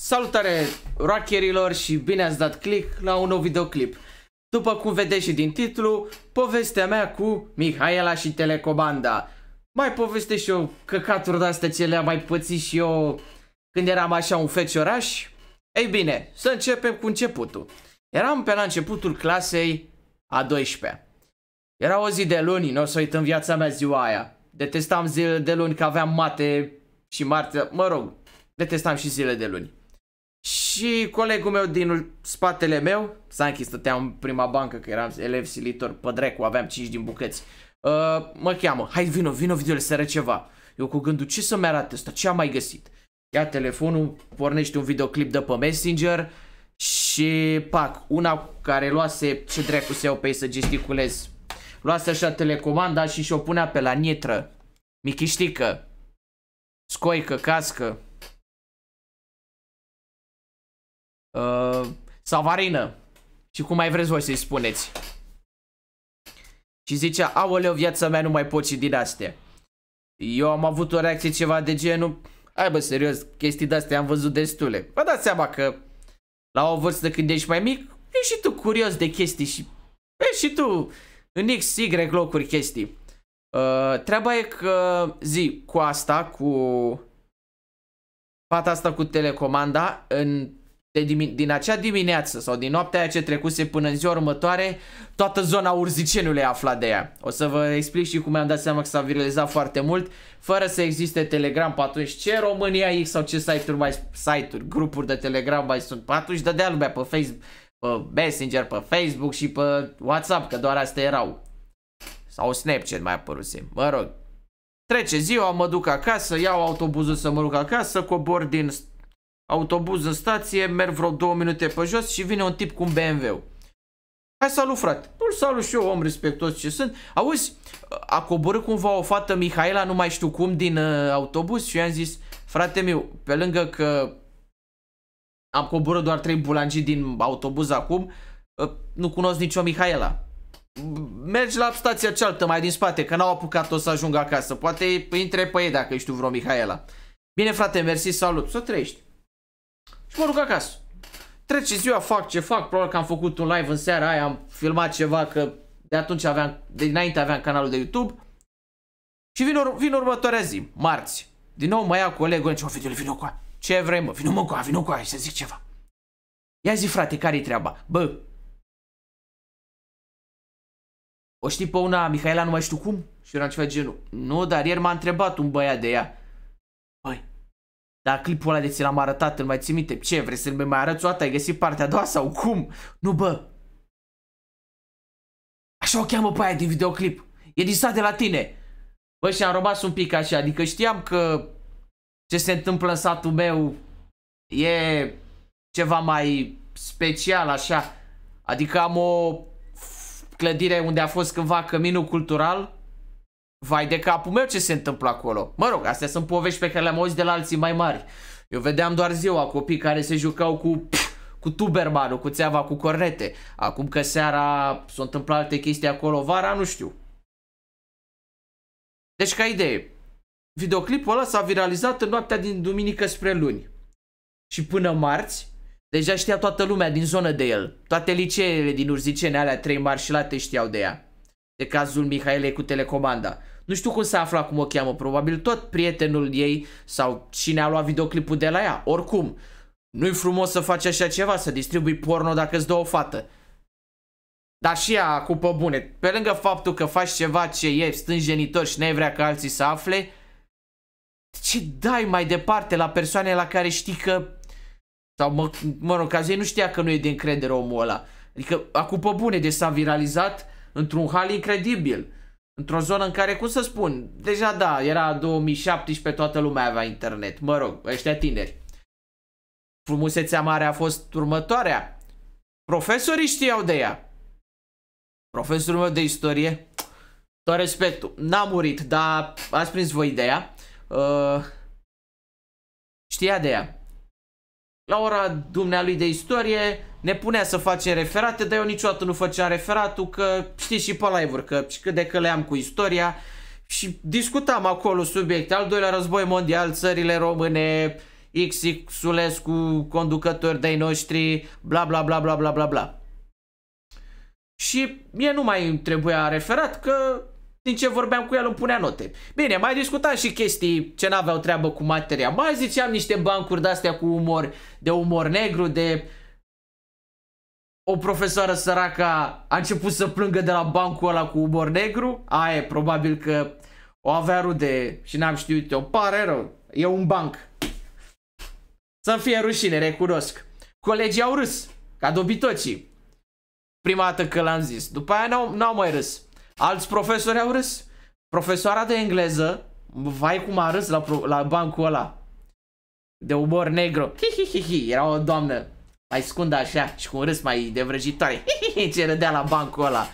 Salutare rockerilor și bine ați dat click la un nou videoclip. După cum vedeți și din titlu, povestea mea cu Mihaela și Telecomanda. Mai poveste și eu căcaturi de-astea ce le-am mai pățit și eu când eram așa un fecioraș. Ei bine, să începem cu începutul. Eram pe la începutul clasei a 12-a. Era o zi de luni, nu o să uit în viața mea ziua aia. Detestam zile de luni că aveam mate și marte, mă rog, detestam și zile de luni. Și colegul meu din spatele meu, Sanchi stătea în prima bancă că eram elev silitor pe drecu, aveam 5 din bucăți. Uh, mă cheamă, hai vino, vino, video arăt ceva. Eu cu gândul, ce să-mi arate asta, ce am mai găsit? Ia telefonul, pornește un videoclip de pe Messenger și pac, una care luase, ce dracu se iau pe ei să gesticulez, luase așa telecomanda și și-o punea pe la nitră michiștică, scoică, cască, uh, savarină și cum mai vreți voi să-i spuneți. Și zicea, aoleu, viața mea nu mai pot și din astea. Eu am avut o reacție ceva de genul, hai bă, serios, chestii de-astea am văzut destule. Vă dați seama că la o vârstă când ești mai mic, ești și tu curios de chestii și ești și tu în X, Y locuri chestii. Uh, treaba e că zi cu asta, cu fata asta cu telecomanda, în de dimin din acea dimineață sau din noaptea aia ce trecuse până în ziua următoare, toată zona Urzicenului a aflat de ea. O să vă explic și cum mi-am dat seama că s-a viralizat foarte mult, fără să existe Telegram pe atunci. Ce România X sau ce site-uri mai, site grupuri de Telegram mai sunt? Pe atunci dădea lumea pe Facebook, pe Messenger, pe Facebook și pe WhatsApp, că doar astea erau. Sau Snapchat mai apăruse, mă rog. Trece ziua, mă duc acasă, iau autobuzul să mă duc acasă, cobor din autobuz în stație, merg vreo două minute pe jos și vine un tip cu un BMW. Hai salut frate, îl salut și eu om respectos ce sunt Auzi, a coborât cumva o fată Mihaela, nu mai știu cum, din uh, autobuz și i-am zis Frate meu, pe lângă că am coborât doar trei bulangii din autobuz acum uh, Nu cunosc nicio Mihaela Mergi la stația cealaltă mai din spate, că n-au apucat-o să ajungă acasă Poate intre pe ei dacă știu vreo Mihaela Bine frate, mersi, salut, să trăiești mă duc acasă. Trece ziua, fac ce fac, probabil că am făcut un live în seara aia, am filmat ceva că de atunci aveam, de dinainte aveam canalul de YouTube. Și vin, ur- vin următoarea zi, marți. Din nou mă ia colegul, zice, video. vină cu aia. Ce vrei, mă? Vină mă cu aia, vină cu aia și să zic ceva. Ia zi, frate, care-i treaba? Bă, o știi pe una Mihaela, nu mai știu cum? Și era ceva genul. Nu, dar ieri m-a întrebat un băiat de ea. Dar clipul ăla de ți l-am arătat, îl mai ții minte? Ce, vrei să l mai arăți o dată? Ai găsit partea a doua sau cum? Nu, bă! Așa o cheamă pe aia din videoclip. E distat de la tine. Bă, și am rămas un pic așa, adică știam că ce se întâmplă în satul meu e ceva mai special așa. Adică am o clădire unde a fost cândva căminul cultural Vai de capul meu ce se întâmplă acolo. Mă rog, astea sunt povești pe care le-am auzit de la alții mai mari. Eu vedeam doar ziua copii care se jucau cu... Pf, cu tubermanul, cu țeava, cu cornete. Acum că seara s-au o întâmplat alte chestii acolo vara, nu știu. Deci ca idee, videoclipul ăla s-a viralizat în noaptea din duminică spre luni. Și până marți, deja știa toată lumea din zonă de el. Toate liceele din Urzicene, alea trei mari și late știau de ea de cazul Mihaelei cu telecomanda. Nu știu cum s-a aflat cum o cheamă, probabil tot prietenul ei sau cine a luat videoclipul de la ea. Oricum, nu-i frumos să faci așa ceva, să distribui porno dacă îți dă o fată. Dar și ea, cu pe bune, pe lângă faptul că faci ceva ce e stânjenitor și n-ai vrea ca alții să afle, ce dai mai departe la persoane la care știi că... Sau mă, mă rog, ei nu știa că nu e de încredere omul ăla. Adică, acum pe bune, de s-a viralizat, într-un hal incredibil, într-o zonă în care, cum să spun, deja da, era 2017, toată lumea avea internet, mă rog, ăștia tineri. Frumusețea mare a fost următoarea. Profesorii știau de ea. Profesorul meu de istorie, tot respectul, n-a murit, dar ați prins voi ideea. Uh, știa de ea. La ora dumnealui de istorie, ne punea să facem referate, dar eu niciodată nu făceam referatul, că știi și pe live-uri, că cât de că le am cu istoria și discutam acolo subiecte, al doilea război mondial, țările române, XX Sulescu, conducători de-ai noștri, bla bla bla bla bla bla bla. Și mie nu mai îmi trebuia referat că din ce vorbeam cu el îmi punea note. Bine, mai discutam și chestii ce n-aveau treabă cu materia. Mai ziceam niște bancuri de-astea cu umor, de umor negru, de o profesoară săraca a început să plângă de la bancul ăla cu umor negru, aia e, probabil că o avea rude și n-am știut eu, pare rău, e un banc. Să fie rușine, recunosc. Colegii au râs, ca dobitocii. Prima dată că l-am zis, după aia n-au mai râs. Alți profesori au râs. Profesoara de engleză, vai cum a râs la, la bancul ăla. De umor negru. Hi, hi, hi, hi. Era o doamnă mai scund așa și cu un râs mai devrăjitoare. Ce râdea la bancul ăla.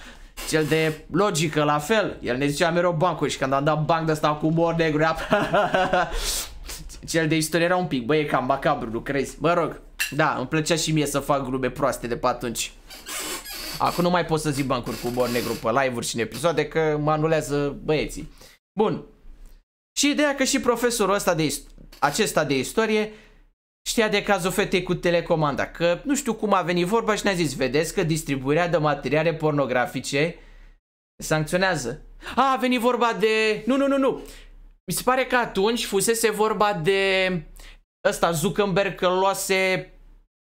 Cel de logică, la fel. El ne zicea mereu bancul și când am dat banc de ăsta cu mor negru, Cel de istorie era un pic, băie cam macabru, nu crezi? Mă rog, da, îmi plăcea și mie să fac glume proaste de pe atunci. Acum nu mai pot să zic bancuri cu mor negru pe live-uri și în episoade că mă anulează băieții. Bun. Și ideea că și profesorul ăsta de acesta de istorie Știa de cazul fetei cu telecomanda, că nu știu cum a venit vorba și ne-a zis, vedeți că distribuirea de materiale pornografice sancționează. A, a venit vorba de... Nu, nu, nu, nu. Mi se pare că atunci fusese vorba de ăsta, Zuckerberg, că luase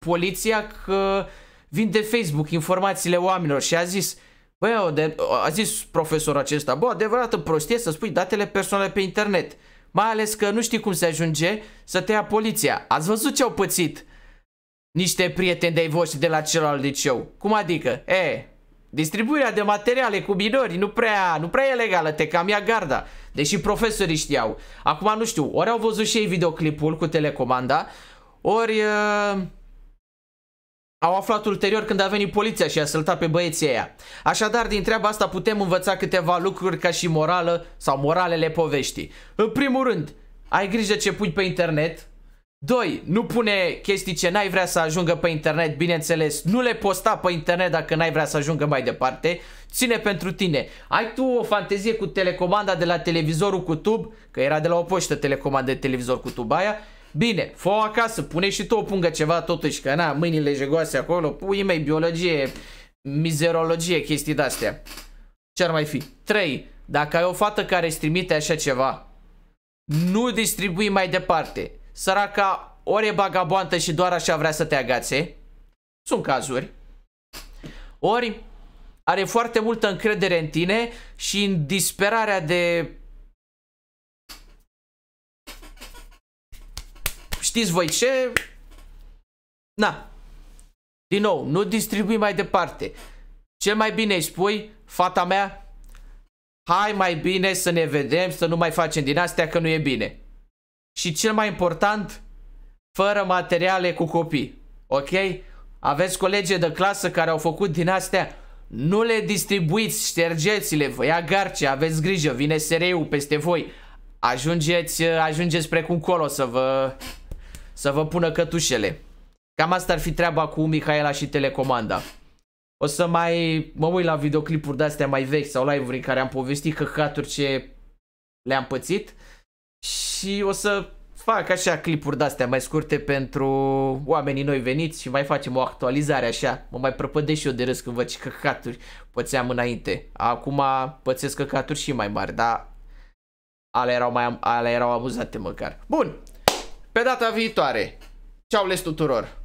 poliția că vinde Facebook informațiile oamenilor și a zis Bă, a zis profesorul acesta, bă, adevărată prostie să spui datele personale pe internet mai ales că nu știi cum se ajunge să te ia poliția. Ați văzut ce au pățit niște prieteni de-ai voștri de la celălalt liceu. Cum adică? E, distribuirea de materiale cu minori nu prea, nu prea e legală, te cam ia garda. Deși profesorii știau. Acum nu știu, ori au văzut și ei videoclipul cu telecomanda, ori... Uh au aflat ulterior când a venit poliția și a săltat pe băieții aia. Așadar, din treaba asta putem învăța câteva lucruri ca și morală sau moralele poveștii. În primul rând, ai grijă ce pui pe internet. 2. Nu pune chestii ce n-ai vrea să ajungă pe internet, bineînțeles. Nu le posta pe internet dacă n-ai vrea să ajungă mai departe. Ține pentru tine. Ai tu o fantezie cu telecomanda de la televizorul cu tub, că era de la o poștă telecomandă de televizor cu tub aia, Bine, fă acasă, pune și tu o pungă ceva totuși, că na, mâinile jegoase acolo, pui mei biologie, mizerologie, chestii de-astea. Ce-ar mai fi? 3. Dacă ai o fată care îți trimite așa ceva, nu distribui mai departe. Săraca ori e bagaboantă și doar așa vrea să te agațe. Sunt cazuri. Ori are foarte multă încredere în tine și în disperarea de știți voi ce? Na. Din nou, nu distribui mai departe. Cel mai bine îi spui, fata mea, hai mai bine să ne vedem, să nu mai facem din astea că nu e bine. Și cel mai important, fără materiale cu copii. Ok? Aveți colegi de clasă care au făcut din astea nu le distribuiți, ștergeți-le, vă ia garce, aveți grijă, vine SRU peste voi. Ajungeți, ajungeți precum colo să vă să vă pună cătușele. Cam asta ar fi treaba cu Mihaela și telecomanda. O să mai mă uit la videoclipuri de-astea mai vechi sau live-uri în care am povestit căcaturi ce le-am pățit și o să fac așa clipuri de-astea mai scurte pentru oamenii noi veniți și mai facem o actualizare așa. Mă mai prăpădesc și eu de râs când văd ce căcaturi pățeam înainte. Acum pățesc căcaturi și mai mari, dar alea erau, mai, alea erau amuzate măcar. Bun, pe data viitoare. Ceau les tuturor!